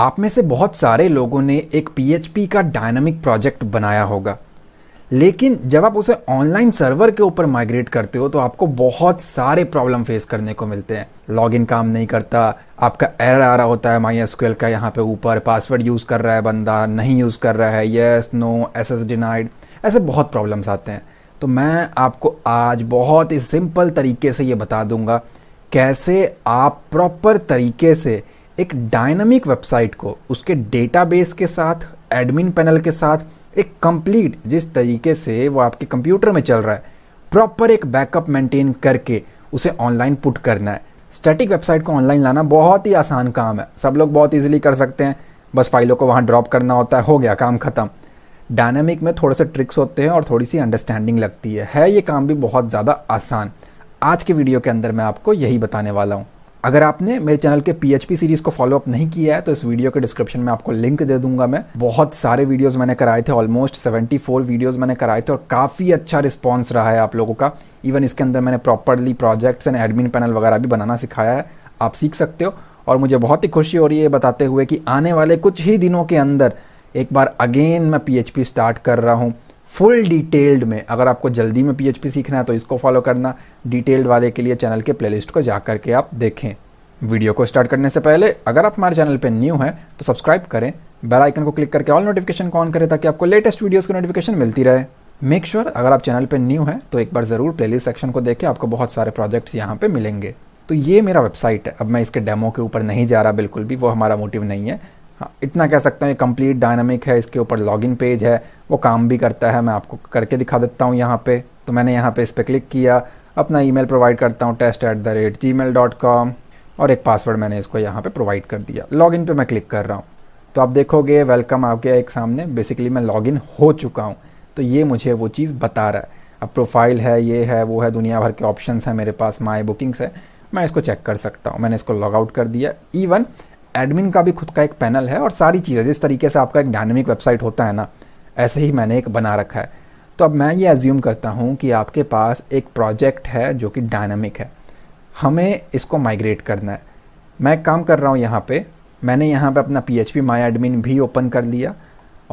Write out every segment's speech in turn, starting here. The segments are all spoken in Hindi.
आप में से बहुत सारे लोगों ने एक पीएचपी का डायनामिक प्रोजेक्ट बनाया होगा लेकिन जब आप उसे ऑनलाइन सर्वर के ऊपर माइग्रेट करते हो तो आपको बहुत सारे प्रॉब्लम फेस करने को मिलते हैं लॉगिन काम नहीं करता आपका एरर आ रहा होता है माई एस का यहाँ पे ऊपर पासवर्ड यूज़ कर रहा है बंदा नहीं यूज़ कर रहा है yes no S S denied ऐसे बहुत प्रॉब्लम्स आते हैं तो मैं आपको आज बहुत ही सिंपल तरीके से ये बता दूंगा कैसे आप प्रॉपर तरीके से एक डायनामिक वेबसाइट को उसके डेटाबेस के साथ एडमिन पैनल के साथ एक कंप्लीट जिस तरीके से वो आपके कंप्यूटर में चल रहा है प्रॉपर एक बैकअप मेंटेन करके उसे ऑनलाइन पुट करना है स्टैटिक वेबसाइट को ऑनलाइन लाना बहुत ही आसान काम है सब लोग बहुत ईजिली कर सकते हैं बस फाइलों को वहाँ ड्रॉप करना होता है हो गया काम ख़त्म डायनामिक में थोड़े से ट्रिक्स होते हैं और थोड़ी सी अंडरस्टैंडिंग लगती है है ये काम भी बहुत ज़्यादा आसान आज के वीडियो के अंदर मैं आपको यही बताने वाला हूँ अगर आपने मेरे चैनल के पीएचपी सीरीज को फॉलो अप नहीं किया है तो इस वीडियो के डिस्क्रिप्शन में आपको लिंक दे दूंगा मैं बहुत सारे वीडियोस मैंने कराए थे ऑलमोस्ट 74 वीडियोस मैंने कराए थे और काफ़ी अच्छा रिस्पांस रहा है आप लोगों का इवन इसके अंदर मैंने properly projects and admin panel वगैरह भी बनाना सिखाया है आप सीख सकते हो और मुझे बहुत ही खुशी हो रही है बताते हुए कि आने वाले कुछ ही दिनों के अंदर एक बार अगेन मैं पी स्टार्ट कर रहा हूँ फुल डिटेल्ड में अगर आपको जल्दी में पी सीखना है तो इसको फॉलो करना डिटेल्ड वाले के लिए चैनल के प्लेलिस्ट को जा करके आप देखें वीडियो को स्टार्ट करने से पहले अगर आप हमारे चैनल पर न्यू हैं तो सब्सक्राइब करें बेल आइकन को क्लिक करके ऑल नोटिफिकेशन ऑन करें ताकि आपको लेटेस्ट वीडियोस की नोटिफिकेशन मिलती रहे मेक श्योर sure, अगर आप चैनल पर न्यू हैं तो एक बार ज़रूर प्लेलिस्ट सेक्शन को देखें आपको बहुत सारे प्रोजेक्ट्स यहाँ पर मिलेंगे तो ये मेरा वेबसाइट है अब मैं इसके डेमो के ऊपर नहीं जा रहा बिल्कुल भी वो हमारा मोटिव नहीं है हाँ, इतना कह सकता हूँ ये कंप्लीट डायनामिक है इसके ऊपर लॉगिन पेज है वो काम भी करता है मैं आपको करके दिखा देता हूँ यहाँ पे तो मैंने यहाँ पे इस पर क्लिक किया अपना ईमेल प्रोवाइड करता हूँ test at the rate Gmail dot com और एक पासवर्ड मैंने इसको यहाँ पे प्रोवाइड कर दिया लॉगिन पे मैं क्लिक कर रहा हूँ तो आप देखोगे वेलकम आपके एक सामने बेसिकली मैं लॉगिन हो चुका हूँ तो ये मुझे वो चीज़ बता रहा है अब प्रोफाइल है ये है वो है दुनिया भर के ऑप्शन है मेरे पास माई बुकिंग्स है मैं इसको चेक कर सकता हूँ मैंने इसको लॉग आउट कर दिया इवन एडमिन का भी खुद का एक पैनल है और सारी चीज़ें जिस तरीके से आपका एक डायनेमिक वेबसाइट होता है ना ऐसे ही मैंने एक बना रखा है तो अब मैं ये एज्यूम करता हूँ कि आपके पास एक प्रोजेक्ट है जो कि डायनामिक है हमें इसको माइग्रेट करना है मैं काम कर रहा हूँ यहाँ पे मैंने यहाँ पे अपना पी एच पी माई एडमिन भी ओपन कर लिया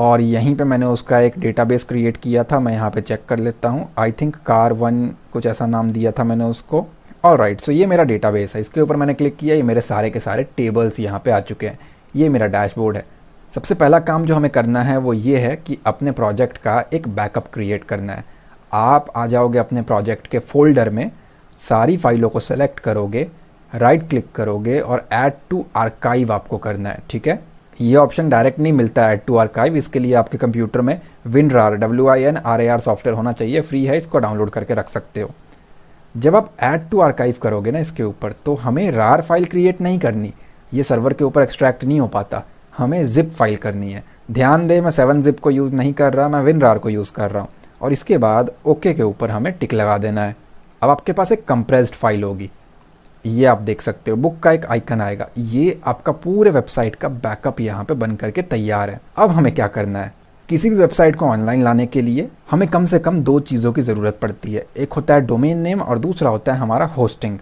और यहीं पे मैंने उसका एक डेटाबेस क्रिएट किया था मैं यहाँ पे चेक कर लेता हूँ आई थिंक कार वन कुछ ऐसा नाम दिया था मैंने उसको और राइट सो ये मेरा डेटाबेस है इसके ऊपर मैंने क्लिक किया ये मेरे सारे के सारे टेबल्स यहाँ पे आ चुके हैं ये मेरा डैशबोर्ड है सबसे पहला काम जो हमें करना है वो ये है कि अपने प्रोजेक्ट का एक बैकअप क्रिएट करना है आप आ जाओगे अपने प्रोजेक्ट के फोल्डर में सारी फाइलों को सेलेक्ट करोगे राइट क्लिक करोगे और ऐड टू आर्काइव आपको करना है ठीक है ये ऑप्शन डायरेक्ट नहीं मिलता है ऐड टू आर्काइव इसके लिए आपके कंप्यूटर में R W I N R A R software होना चाहिए फ्री है इसको डाउनलोड करके रख सकते हो जब आप ऐड टू आर्काइव करोगे ना इसके ऊपर तो हमें रार फाइल क्रिएट नहीं करनी ये सर्वर के ऊपर एक्सट्रैक्ट नहीं हो पाता हमें जिप फाइल करनी है ध्यान दें मैं सेवन जिप को यूज़ नहीं कर रहा मैं विन रार को यूज़ कर रहा हूँ और इसके बाद ओके के ऊपर हमें टिक लगा देना है अब आपके पास एक कंप्रेस्ड फाइल होगी ये आप देख सकते हो बुक का एक आइकन आएगा ये आपका पूरे वेबसाइट का बैकअप यहाँ पे बन करके तैयार है अब हमें क्या करना है किसी भी वेबसाइट को ऑनलाइन लाने के लिए हमें कम से कम दो चीज़ों की ज़रूरत पड़ती है एक होता है डोमेन नेम और दूसरा होता है हमारा hosting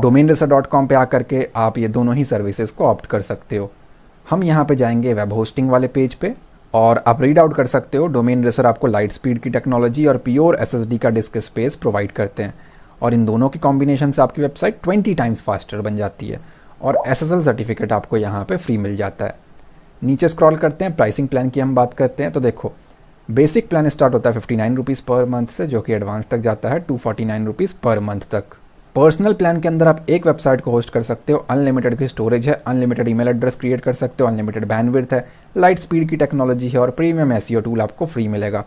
domain racer dot com पर आकर के आप ये दोनों ही सर्विसेज को ऑप्ट कर सकते हो हम यहाँ पे जाएंगे वेब होस्टिंग वाले पेज पे और आप रीड आउट कर सकते हो डोमेन रेसर आपको लाइट स्पीड की टेक्नोलॉजी और प्योर एस का डिस्क स्पेस प्रोवाइड करते हैं और इन दोनों के कॉम्बिनेशन से आपकी वेबसाइट ट्वेंटी टाइम्स फास्टर बन जाती है और एस सर्टिफिकेट आपको यहाँ पर फ्री मिल जाता है नीचे स्क्रॉल करते हैं प्राइसिंग प्लान की हम बात करते हैं तो देखो बेसिक प्लान स्टार्ट होता है fifty nine rupees per month से जो कि एडवांस तक जाता है two forty nine rupees per month तक पर्सनल प्लान के अंदर आप एक वेबसाइट को होस्ट कर सकते हो अनलिमिटेड की स्टोरेज है अनलिमिटेड ईमेल एड्रेस क्रिएट कर सकते हो अनलिमिटेड बैंडविड्थ है लाइट स्पीड की टेक्नोलॉजी है और प्रीमियम एस टूल आपको फ्री मिलेगा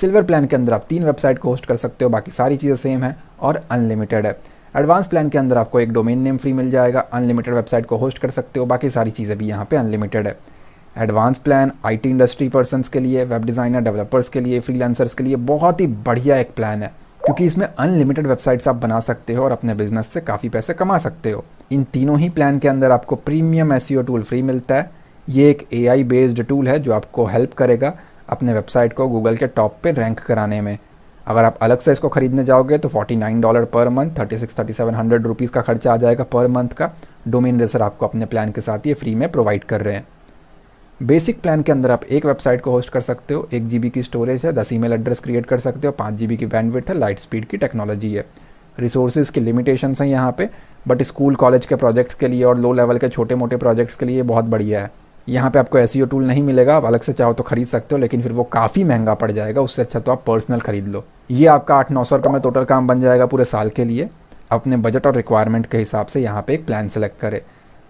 सिल्वर प्लान के अंदर आप तीन वेबसाइट को होस्ट कर सकते हो बाकी सारी चीज़ें सेम है और अनलिमिटेड है एडवांस प्लान के अंदर आपको एक डोमेन नेम फ्री मिल जाएगा अनलिमिटेड वेबसाइट को होस्ट कर सकते हो बाकी सारी चीज़ें भी यहाँ पे अनलिमिटेड है advance plan IT industry persons के लिए वेब डिज़ाइनर डेवलपर्स के लिए फ्रीलांसर्स के लिए बहुत ही बढ़िया एक प्लान है क्योंकि इसमें अनलिमिटेड वेबसाइट्स आप बना सकते हो और अपने बिजनेस से काफ़ी पैसे कमा सकते हो इन तीनों ही प्लान के अंदर आपको प्रीमियम एस टूल फ्री मिलता है ये एक ए बेस्ड टूल है जो आपको हेल्प करेगा अपने वेबसाइट को गूगल के टॉप पे रैंक कराने में अगर आप अलग से इसको खरीदने जाओगे तो forty nine dollar per month thirty six thirty seven hundred rupees का खर्चा आ जाएगा पर मंथ का डोमेन रेसर आपको अपने प्लान के साथ ये फ्री में प्रोवाइड कर रहे हैं बेसिक प्लान के अंदर आप एक वेबसाइट को होस्ट कर सकते हो एक जी की स्टोरेज है दस ईमेल एड्रेस क्रिएट कर सकते हो पाँच जी की बैंडविड्थ है लाइट स्पीड की टेक्नोलॉजी है रिसोर्सेज की लिमिटेशंस हैं यहाँ पे बट स्कूल कॉलेज के प्रोजेक्ट्स के लिए और लो लेवल के छोटे मोटे प्रोजेक्ट्स के लिए बहुत बढ़िया है यहाँ पे आपको एस टूल e नहीं मिलेगा आप अलग से चाहो तो खरीद सकते हो लेकिन फिर वो काफ़ी महंगा पड़ जाएगा उससे अच्छा तो आप पर्सनल खरीद लो ये आपका आठ नौ सौ रुपये में टोटल काम बन जाएगा पूरे साल के लिए अपने बजट और रिक्वायरमेंट के हिसाब से यहाँ पे एक प्लान सेलेक्ट करें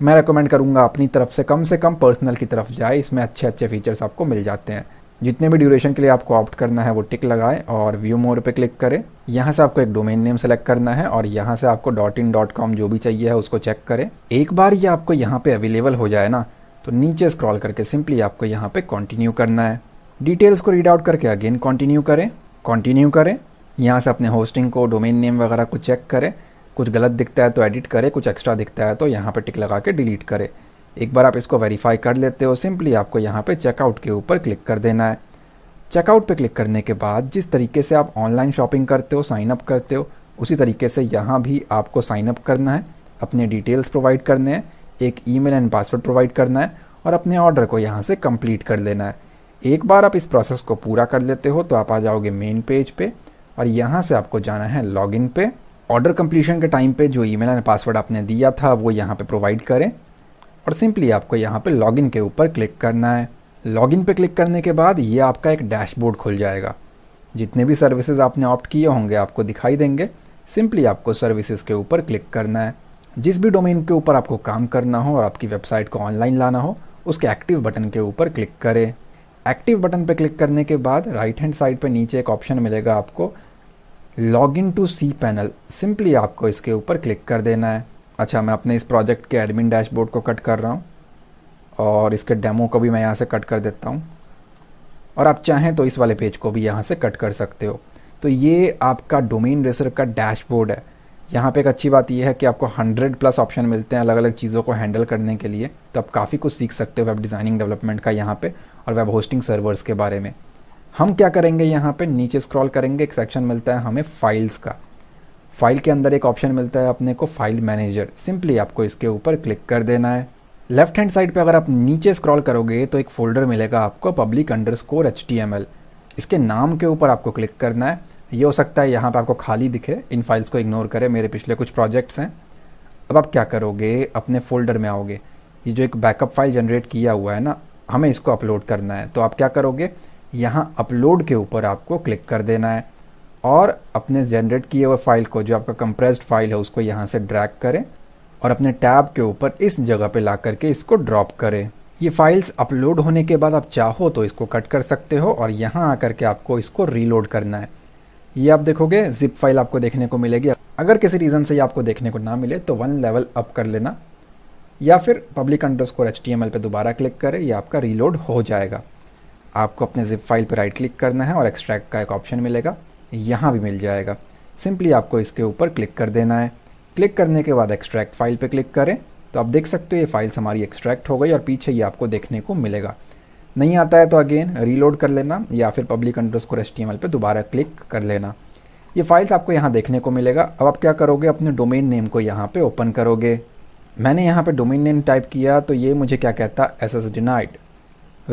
मैं रिकमेंड करूँगा अपनी तरफ से कम से कम पर्सनल की तरफ जाए इसमें अच्छे अच्छे फीचर्स आपको मिल जाते हैं जितने भी ड्यूरेशन के लिए आपको ऑप्ट करना है वो टिक लगाएं और व्यू मोर पे क्लिक करें यहाँ से आपको एक डोमेन नेम सेलेक्ट करना है और यहाँ से आपको डॉट इन डॉट कॉम जो भी चाहिए है उसको चेक करें एक बार ये आपको यहाँ पे अवेलेबल हो जाए ना तो नीचे स्क्रॉल करके सिंपली आपको यहाँ पे कंटिन्यू करना है डिटेल्स को रीड आउट करके अगेन कंटिन्यू करें कंटिन्यू करें यहाँ से अपने होस्टिंग को डोमेन नेम वगैरह को चेक करें कुछ गलत दिखता है तो एडिट करें कुछ एक्स्ट्रा दिखता है तो यहाँ पर टिक लगा के डिलीट करें एक बार आप इसको वेरीफाई कर लेते हो सिंपली आपको यहाँ पर चेकआउट के ऊपर क्लिक कर देना है चेकआउट पर क्लिक करने के बाद जिस तरीके से आप ऑनलाइन शॉपिंग करते हो साइनअप करते हो उसी तरीके से यहाँ भी आपको साइनअप करना है अपने डिटेल्स प्रोवाइड करने हैं एक ईमेल एंड पासवर्ड प्रोवाइड करना है और अपने ऑर्डर को यहाँ से कंप्लीट कर लेना है एक बार आप इस प्रोसेस को पूरा कर लेते हो तो आप आ जाओगे मेन पेज पे और यहाँ से आपको जाना है लॉगिन पे ऑर्डर कंप्लीशन के टाइम पे जो ईमेल एंड पासवर्ड आपने दिया था वो यहाँ पे प्रोवाइड करें और सिंपली आपको यहाँ पे लॉगिन के ऊपर क्लिक करना है लॉगिन पे क्लिक करने के बाद ये आपका एक डैशबोर्ड खुल जाएगा जितने भी सर्विसेज आपने ऑप्ट किए होंगे आपको दिखाई देंगे सिंपली आपको सर्विसेज के ऊपर क्लिक करना है जिस भी डोमेन के ऊपर आपको काम करना हो और आपकी वेबसाइट को ऑनलाइन लाना हो उसके एक्टिव बटन के ऊपर क्लिक करें एक्टिव बटन पर क्लिक करने के बाद राइट हैंड साइड पर नीचे एक ऑप्शन मिलेगा आपको log in to cPanel simply आपको इसके ऊपर क्लिक कर देना है अच्छा मैं अपने इस प्रोजेक्ट के एडमिन डैशबोर्ड को कट कर रहा हूँ और इसके डेमो को भी मैं यहाँ से कट कर देता हूँ और आप चाहें तो इस वाले पेज को भी यहाँ से कट कर सकते हो तो ये आपका डोमेन रेसर का डैशबोर्ड है यहाँ पे एक अच्छी बात यह है कि आपको 100 प्लस ऑप्शन मिलते हैं अलग अलग चीज़ों को हैंडल करने के लिए तो आप काफ़ी कुछ सीख सकते हो वेब डिज़ाइनिंग डेवलपमेंट का यहाँ पे और वेब होस्टिंग सर्वर्स के बारे में हम क्या करेंगे यहाँ पे नीचे स्क्रॉल करेंगे एक सेक्शन मिलता है हमें फाइल्स का फाइल के अंदर एक ऑप्शन मिलता है अपने को फाइल मैनेजर सिंपली आपको इसके ऊपर क्लिक कर देना है लेफ्ट हैंड साइड पे अगर आप नीचे स्क्रॉल करोगे तो एक फोल्डर मिलेगा आपको public underscore H M L इसके नाम के ऊपर आपको क्लिक करना है ये हो सकता है यहाँ पर आपको खाली दिखे इन फाइल्स को इग्नोर करें मेरे पिछले कुछ प्रोजेक्ट्स हैं अब आप क्या करोगे अपने फोल्डर में आओगे ये जो एक बैकअप फाइल जनरेट किया हुआ है ना हमें इसको अपलोड करना है तो आप क्या करोगे यहाँ अपलोड के ऊपर आपको क्लिक कर देना है और अपने जनरेट किए हुए फाइल को जो आपका कंप्रेस्ड फाइल है उसको यहाँ से ड्रैग करें और अपने टैब के ऊपर इस जगह पे ला करके इसको ड्रॉप करें ये फाइल्स अपलोड होने के बाद आप चाहो तो इसको कट कर सकते हो और यहाँ आकर के आपको इसको रीलोड करना है ये आप देखोगे जिप फाइल आपको देखने को मिलेगी अगर किसी रीज़न से ये आपको देखने को ना मिले तो वन लेवल अप कर लेना या फिर पब्लिक अंडर स्कोर एच पर दोबारा क्लिक करें यह आपका रीलोड हो जाएगा आपको अपने जिप फाइल पर राइट क्लिक करना है और एक्सट्रैक्ट का एक ऑप्शन मिलेगा यहाँ भी मिल जाएगा सिंपली आपको इसके ऊपर क्लिक कर देना है क्लिक करने के बाद एक्सट्रैक्ट फाइल पर क्लिक करें तो आप देख सकते हो ये फाइल्स हमारी एक्सट्रैक्ट हो गई और पीछे ये आपको देखने को मिलेगा नहीं आता है तो अगेन रीलोड कर लेना या फिर पब्लिक अंडर्स को एस पर दोबारा क्लिक कर लेना ये फाइल्स आपको यहाँ देखने को मिलेगा अब आप क्या करोगे अपने डोमेन नेम को यहाँ पे ओपन करोगे मैंने यहाँ पे डोमेन नेम टाइप किया तो ये मुझे क्या कहता access denied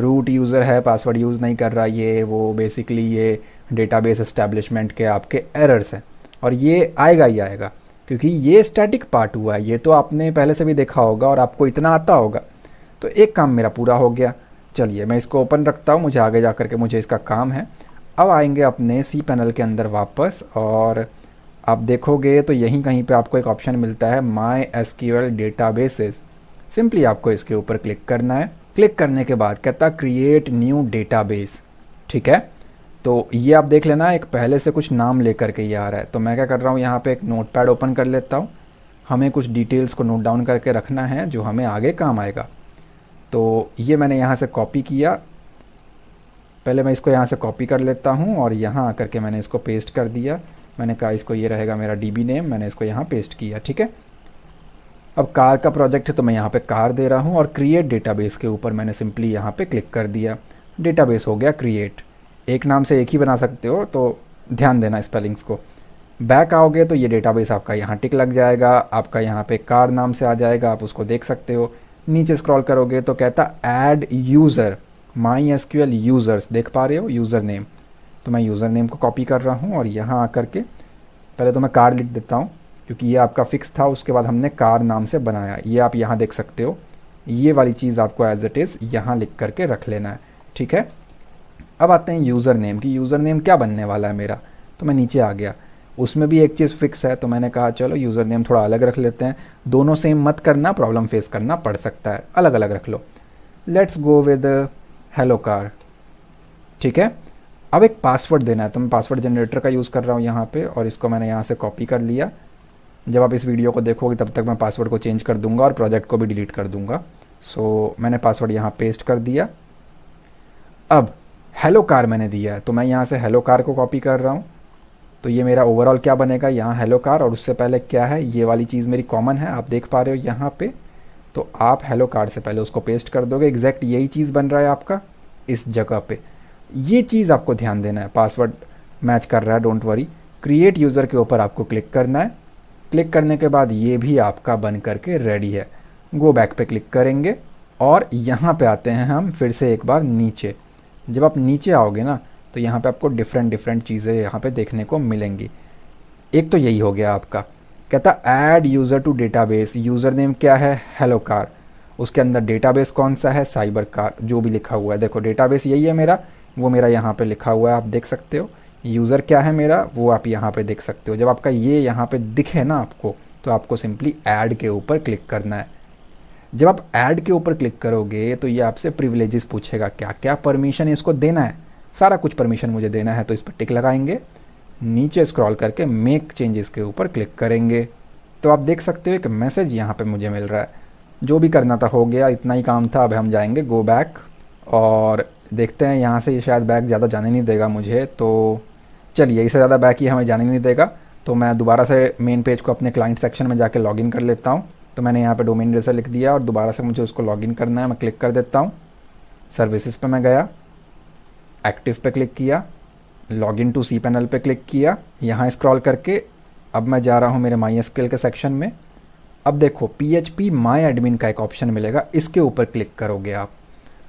root user है पासवर्ड यूज़ नहीं कर रहा ये वो बेसिकली ये डेटाबेस इस्टेब्लिशमेंट के आपके एरर्स हैं और ये आएगा ही आएगा क्योंकि ये स्टैटिक पार्ट हुआ है ये तो आपने पहले से भी देखा होगा और आपको इतना आता होगा तो एक काम मेरा पूरा हो गया चलिए मैं इसको ओपन रखता हूँ मुझे आगे जा के मुझे इसका काम है अब आएंगे अपने सी पैनल के अंदर वापस और आप देखोगे तो यहीं कहीं पे आपको एक ऑप्शन मिलता है My S Q L databases simply आपको इसके ऊपर क्लिक करना है क्लिक करने के बाद कहता क्रिएट न्यू डेटाबेस ठीक है तो ये आप देख लेना एक पहले से कुछ नाम लेकर के ये आ रहा है तो मैं क्या कर रहा हूँ यहाँ पे एक नोट पैड ओपन कर लेता हूँ हमें कुछ डिटेल्स को नोट डाउन करके रखना है जो हमें आगे काम आएगा तो ये मैंने यहाँ से कॉपी किया पहले मैं इसको यहाँ से कॉपी कर लेता हूँ और यहाँ आकर के मैंने इसको पेस्ट कर दिया मैंने कहा इसको ये रहेगा मेरा डी नेम मैंने इसको यहाँ पेस्ट किया ठीक है अब कार का प्रोजेक्ट है तो मैं यहाँ पे कार दे रहा हूँ और क्रिएट डेटाबेस के ऊपर मैंने सिंपली यहाँ पे क्लिक कर दिया डेटाबेस हो गया क्रिएट एक नाम से एक ही बना सकते हो तो ध्यान देना स्पेलिंग्स को बैक आओगे तो ये डेटाबेस आपका यहाँ टिक लग जाएगा आपका यहाँ पे कार नाम से आ जाएगा आप उसको देख सकते हो नीचे स्क्रॉल करोगे तो कहता add user My S Q L users देख पा रहे हो यूज़र नेम तो मैं यूज़र नेम को कॉपी कर रहा हूँ और यहाँ आ के पहले तो मैं कार लिख देता हूँ क्योंकि ये आपका फिक्स था उसके बाद हमने कार नाम से बनाया ये आप यहाँ देख सकते हो ये वाली चीज़ आपको एज इट इज़ यहाँ लिख करके रख लेना है ठीक है अब आते हैं यूज़र नेम की यूज़र नेम क्या बनने वाला है मेरा तो मैं नीचे आ गया उसमें भी एक चीज़ फिक्स है तो मैंने कहा चलो यूज़र नेम थोड़ा अलग रख लेते हैं दोनों सेम मत करना प्रॉब्लम फेस करना पड़ सकता है अलग अलग रख लो let's go with hello car ठीक है अब एक पासवर्ड देना है तो मैं पासवर्ड जनरेटर का यूज़ कर रहा हूँ यहाँ पे और इसको मैंने यहाँ से कॉपी कर लिया जब आप इस वीडियो को देखोगे तब तक मैं पासवर्ड को चेंज कर दूंगा और प्रोजेक्ट को भी डिलीट कर दूंगा सो so, मैंने पासवर्ड यहाँ पेस्ट कर दिया अब हेलो कार मैंने दिया है तो मैं यहाँ से हेलो कार को कॉपी कर रहा हूँ तो ये मेरा ओवरऑल क्या बनेगा यहाँ हेलो कार और उससे पहले क्या है ये वाली चीज़ मेरी कॉमन है आप देख पा रहे हो यहाँ पर तो आप हेलो कार से पहले उसको पेस्ट कर दोगे एग्जैक्ट यही चीज़ बन रहा है आपका इस जगह पर ये चीज़ आपको ध्यान देना है पासवर्ड मैच कर रहा है डोंट वरी क्रिएट यूज़र के ऊपर आपको क्लिक करना है क्लिक करने के बाद ये भी आपका बन करके रेडी है गो बैक पे क्लिक करेंगे और यहाँ पे आते हैं हम फिर से एक बार नीचे जब आप नीचे आओगे ना तो यहाँ पे आपको डिफरेंट डिफरेंट चीज़ें यहाँ पे देखने को मिलेंगी एक तो यही हो गया आपका कहता add user to data username क्या है हेलो कार उसके अंदर डेटा कौन सा है साइबर कार जो भी लिखा हुआ है देखो डेटा यही है मेरा वो मेरा यहाँ पर लिखा हुआ है आप देख सकते हो यूज़र क्या है मेरा वो आप यहाँ पे देख सकते हो जब आपका ये यहाँ पे दिखे ना आपको तो आपको सिंपली ऐड के ऊपर क्लिक करना है जब आप ऐड के ऊपर क्लिक करोगे तो ये आपसे प्रिविलेजेस पूछेगा क्या क्या परमिशन इसको देना है सारा कुछ परमिशन मुझे देना है तो इस पर टिक लगाएंगे नीचे स्क्रॉल करके मेक चेंजेस के ऊपर क्लिक करेंगे तो आप देख सकते हो एक मैसेज यहाँ पर मुझे मिल रहा है जो भी करना था हो गया इतना ही काम था अब हम जाएंगे गो बैक और देखते हैं यहाँ से शायद बैक ज़्यादा जाने नहीं देगा मुझे तो चलिए इससे ज़्यादा बैक ये हमें जाने नहीं देगा तो मैं दोबारा से मेन पेज को अपने क्लाइंट सेक्शन में जाके लॉगिन कर लेता हूँ तो मैंने यहाँ पे डोमेन रेसर लिख दिया और दोबारा से मुझे उसको लॉगिन करना है मैं क्लिक कर देता हूँ सर्विसेज पे मैं गया एक्टिव पे क्लिक किया लॉगिन टू सी पैनल पे क्लिक किया यहाँ स्क्रॉल करके अब मैं जा रहा हूँ मेरे माई के सेक्शन में अब देखो पी एच पी माई एडमिन का एक ऑप्शन मिलेगा इसके ऊपर क्लिक करोगे आप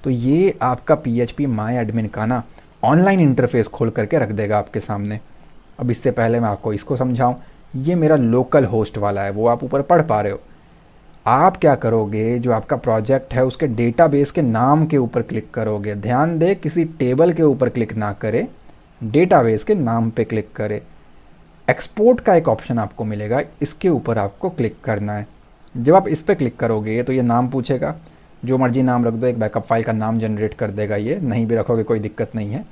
तो ये आपका पी एच पी माई एडमिन का ना ऑनलाइन इंटरफेस खोल करके रख देगा आपके सामने अब इससे पहले मैं आपको इसको समझाऊं ये मेरा लोकल होस्ट वाला है वो आप ऊपर पढ़ पा रहे हो आप क्या करोगे जो आपका प्रोजेक्ट है उसके डेटाबेस के नाम के ऊपर क्लिक करोगे ध्यान दे किसी टेबल के ऊपर क्लिक ना करें डेटाबेस के नाम पे क्लिक करें एक्सपोर्ट का एक ऑप्शन आपको मिलेगा इसके ऊपर आपको क्लिक करना है जब आप इस पर क्लिक करोगे तो ये नाम पूछेगा जो मर्जी नाम रख दो एक बैकअप फाइल का नाम जनरेट कर देगा ये नहीं भी रखोगे कोई दिक्कत नहीं है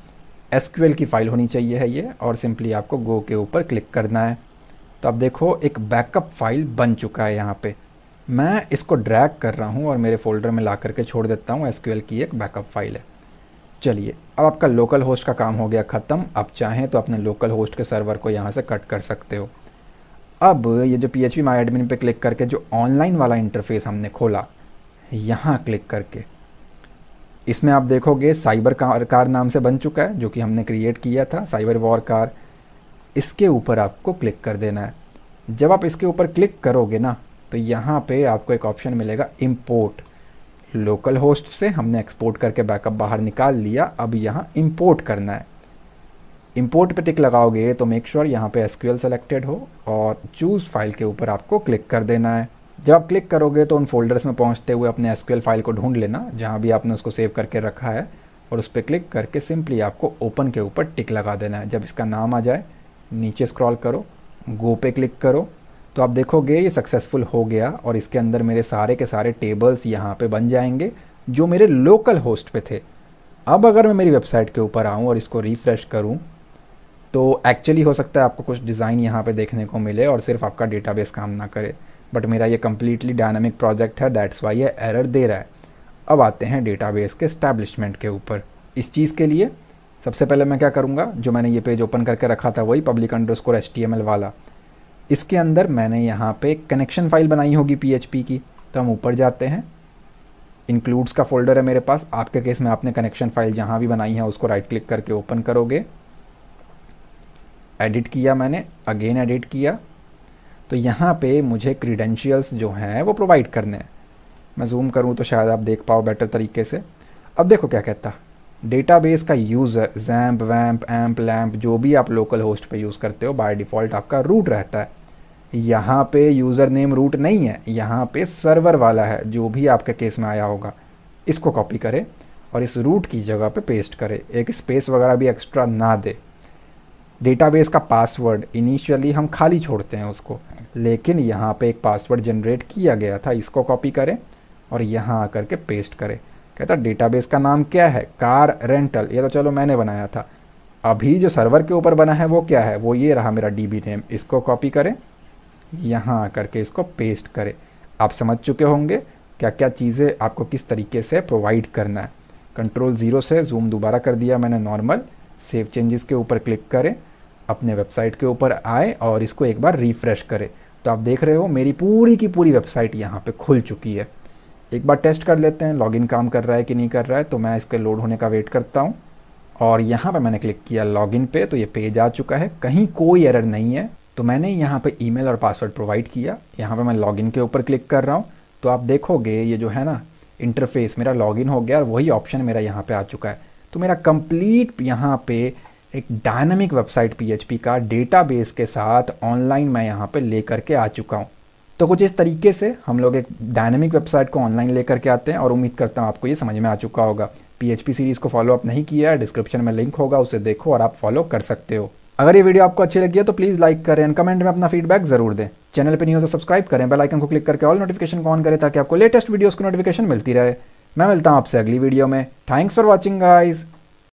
एस की फ़ाइल होनी चाहिए है ये और सिंपली आपको गो के ऊपर क्लिक करना है तो अब देखो एक बैकअप फाइल बन चुका है यहाँ पे मैं इसको ड्रैग कर रहा हूँ और मेरे फोल्डर में ला करके छोड़ देता हूँ एस की एक बैकअप फाइल है चलिए अब आपका लोकल होस्ट का काम हो गया ख़त्म आप चाहें तो अपने लोकल होस्ट के सर्वर को यहाँ से कट कर सकते हो अब ये जो पी एच पे माई एडमिन पर क्लिक करके जो ऑनलाइन वाला इंटरफेस हमने खोला यहाँ क्लिक करके इसमें आप देखोगे साइबर कार, कार नाम से बन चुका है जो कि हमने क्रिएट किया था साइबर वॉर कार इसके ऊपर आपको क्लिक कर देना है जब आप इसके ऊपर क्लिक करोगे ना तो यहाँ पे आपको एक ऑप्शन मिलेगा इम्पोर्ट लोकल होस्ट से हमने एक्सपोर्ट करके बैकअप बाहर निकाल लिया अब यहाँ इम्पोर्ट करना है इम्पोर्ट पे टिक लगाओगे तो मेक श्योर यहाँ पे एस क्यू सेलेक्टेड हो और चूज़ फाइल के ऊपर आपको क्लिक कर देना है जब आप क्लिक करोगे तो उन फोल्डर्स में पहुंचते हुए अपने एसक्यूएल फाइल को ढूंढ लेना जहां भी आपने उसको सेव करके रखा है और उस पर क्लिक करके सिंपली आपको ओपन के ऊपर टिक लगा देना है जब इसका नाम आ जाए नीचे स्क्रॉल करो गो पे क्लिक करो तो आप देखोगे ये सक्सेसफुल हो गया और इसके अंदर मेरे सारे के सारे टेबल्स यहाँ पर बन जाएंगे जो मेरे लोकल होस्ट पे थे अब अगर मैं मेरी वेबसाइट के ऊपर आऊँ और इसको रिफ़्रेश करूँ तो एक्चुअली हो सकता है आपको कुछ डिज़ाइन यहाँ पे देखने को मिले और सिर्फ आपका डेटाबेस काम ना करे बट मेरा ये कम्प्लीटली डायनामिक प्रोजेक्ट है दैट्स वाई ये एरर दे रहा है अब आते हैं डेटाबेस के स्टैब्लिशमेंट के ऊपर इस चीज़ के लिए सबसे पहले मैं क्या करूँगा जो मैंने ये पेज ओपन करके रखा था वही public underscore T M L वाला इसके अंदर मैंने यहाँ पे कनेक्शन फाइल बनाई होगी पी एच पी की तो हम ऊपर जाते हैं इंक्लूड्स का फोल्डर है मेरे पास आपके केस में आपने कनेक्शन फाइल जहाँ भी बनाई है उसको राइट क्लिक करके ओपन करोगे एडिट किया मैंने अगेन एडिट किया तो यहाँ पे मुझे क्रीडेंशियल्स जो हैं वो प्रोवाइड करने हैं मैं जूम करूँ तो शायद आप देख पाओ बेटर तरीके से अब देखो क्या कहता डेटाबेस का यूज़र जैम्प वैम्प एम्प लैम्प जो भी आप लोकल होस्ट पे यूज़ करते हो बाय डिफ़ॉल्ट आपका रूट रहता है यहाँ पे यूज़र नेम रूट नहीं है यहाँ पे सर्वर वाला है जो भी आपके केस में आया होगा इसको कॉपी करें और इस रूट की जगह पे पेस्ट करें एक स्पेस वगैरह भी एक्स्ट्रा ना दे डेटाबेस का पासवर्ड इनिशियली हम खाली छोड़ते हैं उसको लेकिन यहाँ पे एक पासवर्ड जनरेट किया गया था इसको कॉपी करें और यहाँ आकर के पेस्ट करें कहता डेटाबेस का नाम क्या है कार रेंटल ये तो चलो मैंने बनाया था अभी जो सर्वर के ऊपर बना है वो क्या है वो ये रहा मेरा बी नेम इसको कॉपी करें यहाँ आकर के इसको पेस्ट करें आप समझ चुके होंगे क्या क्या चीज़ें आपको किस तरीके से प्रोवाइड करना है कंट्रोल ज़ीरो से जूम दोबारा कर दिया मैंने नॉर्मल सेव चेंजेस के ऊपर क्लिक करें अपने वेबसाइट के ऊपर आए और इसको एक बार रिफ़्रेश करें तो आप देख रहे हो मेरी पूरी की पूरी वेबसाइट यहाँ पे खुल चुकी है एक बार टेस्ट कर लेते हैं लॉगिन काम कर रहा है कि नहीं कर रहा है तो मैं इसके लोड होने का वेट करता हूँ और यहाँ पर मैंने क्लिक किया लॉगिन पे तो ये पेज आ चुका है कहीं कोई एरर नहीं है तो मैंने यहाँ पे ईमेल और पासवर्ड प्रोवाइड किया यहाँ पे मैं लॉगिन के ऊपर क्लिक कर रहा हूँ तो आप देखोगे ये जो है ना इंटरफेस मेरा लॉगिन हो गया और वही ऑप्शन मेरा यहाँ पे आ चुका है तो मेरा कंप्लीट यहाँ पे एक डायनामिक वेबसाइट पीएचपी का डेटाबेस के साथ ऑनलाइन मैं यहाँ पे लेकर के आ चुका हूँ तो कुछ इस तरीके से हम लोग एक डायनेमिक वेबसाइट को ऑनलाइन लेकर के आते हैं और उम्मीद करता हूँ आपको ये समझ में आ चुका होगा पीएचपी सीरीज़ को फॉलो अप नहीं किया है डिस्क्रिप्शन में लिंक होगा उसे देखो और आप फॉलो कर सकते हो अगर ये वीडियो आपको अच्छी लगी है तो प्लीज़ लाइक करें एंड कमेंट में अपना फीडबैक जरूर दें चैनल पर नहीं हो तो सब्सक्राइब करें बेल आइकन को क्लिक करके ऑल नोटिफिकेशन को ऑन करें ताकि आपको लेटेस्ट वीडियोस की नोटिफिकेशन मिलती रहे मैं मिलता हूँ आपसे अगली वीडियो में थैंक्स फॉर वॉचिंग गाइज़